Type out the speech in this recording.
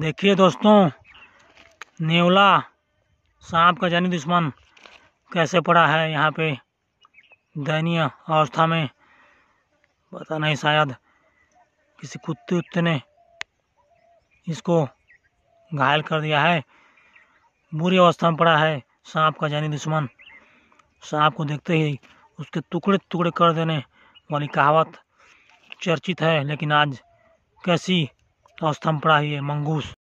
देखिए दोस्तों नेवला सांप का जानी दुश्मन कैसे पड़ा है यहाँ पे दयनीय अवस्था में पता नहीं शायद किसी कुत्ते उत्ते ने इसको घायल कर दिया है बुरी अवस्था में पड़ा है सांप का जानी दुश्मन सांप को देखते ही उसके टुकड़े टुकड़े कर देने वाली कहावत चर्चित है लेकिन आज कैसी तो अस्तंपड़ा ही है मंगूस